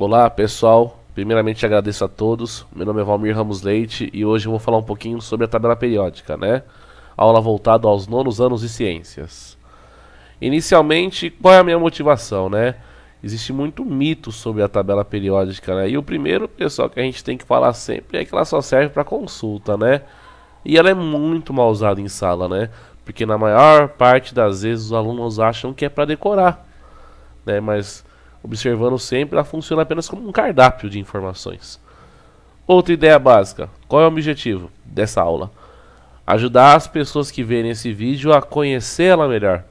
Olá pessoal, primeiramente agradeço a todos. Meu nome é Valmir Ramos Leite e hoje eu vou falar um pouquinho sobre a tabela periódica, né? Aula voltada aos nonos anos de ciências. Inicialmente, qual é a minha motivação, né? Existe muito mito sobre a tabela periódica, né? E o primeiro, pessoal, que a gente tem que falar sempre é que ela só serve para consulta, né? E ela é muito mal usada em sala, né? Porque na maior parte das vezes os alunos acham que é para decorar, né? Mas observando sempre, ela funciona apenas como um cardápio de informações. Outra ideia básica: qual é o objetivo dessa aula? Ajudar as pessoas que verem esse vídeo a conhecê-la melhor,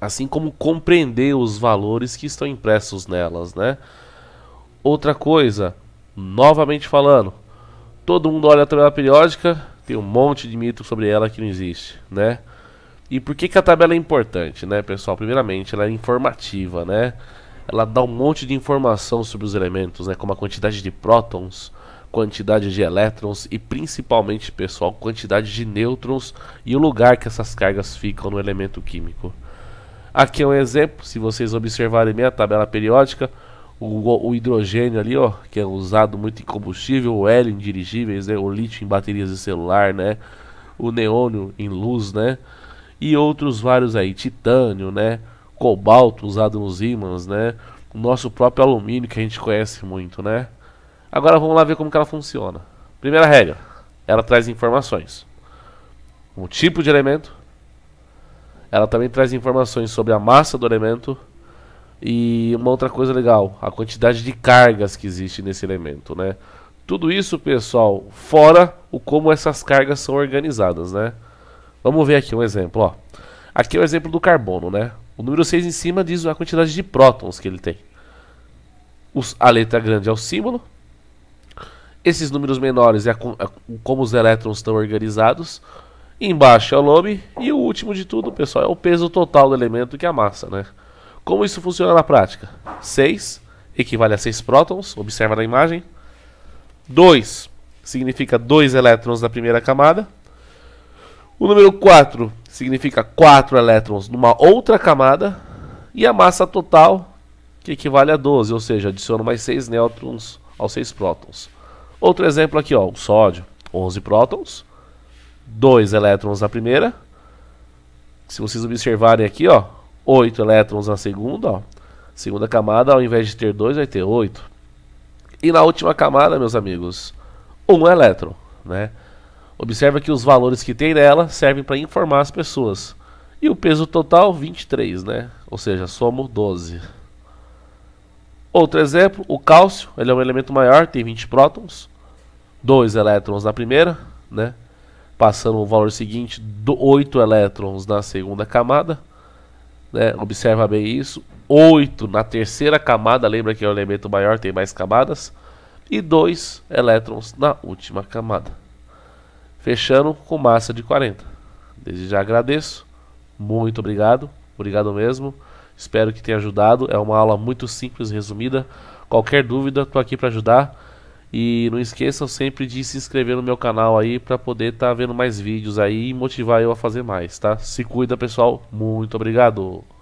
assim como compreender os valores que estão impressos nelas, né? Outra coisa, novamente falando, todo mundo olha a tabela periódica, tem um monte de mito sobre ela que não existe, né? E por que, que a tabela é importante, né, pessoal? Primeiramente, ela é informativa, né? ela dá um monte de informação sobre os elementos, né, como a quantidade de prótons, quantidade de elétrons e principalmente, pessoal, quantidade de nêutrons e o lugar que essas cargas ficam no elemento químico. Aqui é um exemplo, se vocês observarem minha tabela periódica, o, o, hidrogênio ali, ó, que é usado muito em combustível, o hélio em dirigíveis, né, o lítio em baterias de celular, né, o neônio em luz, né, e outros vários aí, titânio, né, cobalto usado nos ímãs, né? O nosso próprio alumínio que a gente conhece muito, né? Agora vamos lá ver como que ela funciona. Primeira regra, ela traz informações. O tipo de elemento. Ela também traz informações sobre a massa do elemento. E uma outra coisa legal, a quantidade de cargas que existe nesse elemento, né? Tudo isso, pessoal, fora o como essas cargas são organizadas, né? Vamos ver aqui um exemplo, ó. Aqui é o exemplo do carbono, né? O número 6 em cima diz a quantidade de prótons que ele tem. Os, a letra grande é o símbolo. Esses números menores é a, é como os elétrons estão organizados. Embaixo é o lobe E o último de tudo, pessoal, é o peso total do elemento, que é a massa, né? Como isso funciona na prática? 6 equivale a 6 prótons, observa na imagem. 2 significa 2 elétrons na primeira camada. O número 4 significa 4 elétrons numa outra camada, e a massa total, que equivale a 12, ou seja, adiciono mais 6 nêutrons aos 6 prótons. Outro exemplo aqui, ó, o sódio, 11 prótons, 2 elétrons na primeira, se vocês observarem aqui, ó, 8 elétrons na segunda, ó, segunda camada, ao invés de ter 2, vai ter 8. E na última camada, meus amigos, 1 elétron, né? Observa que os valores que tem nela servem para informar as pessoas. E o peso total, 23, né? Ou seja, somo 12. Outro exemplo, o cálcio, ele é um elemento maior, tem 20 prótons, 2 elétrons na primeira, né? Passando o valor seguinte, 8 elétrons na segunda camada, né? Observa bem isso, 8 na terceira camada, lembra que é um elemento maior, tem mais camadas, e 2 elétrons na última camada fechando com massa de 40. Desde já agradeço, muito obrigado, obrigado mesmo. Espero que tenha ajudado. É uma aula muito simples, resumida. Qualquer dúvida, estou aqui para ajudar. E não esqueçam sempre de se inscrever no meu canal aí para poder estar tá vendo mais vídeos aí e motivar eu a fazer mais, tá? Se cuida, pessoal. Muito obrigado.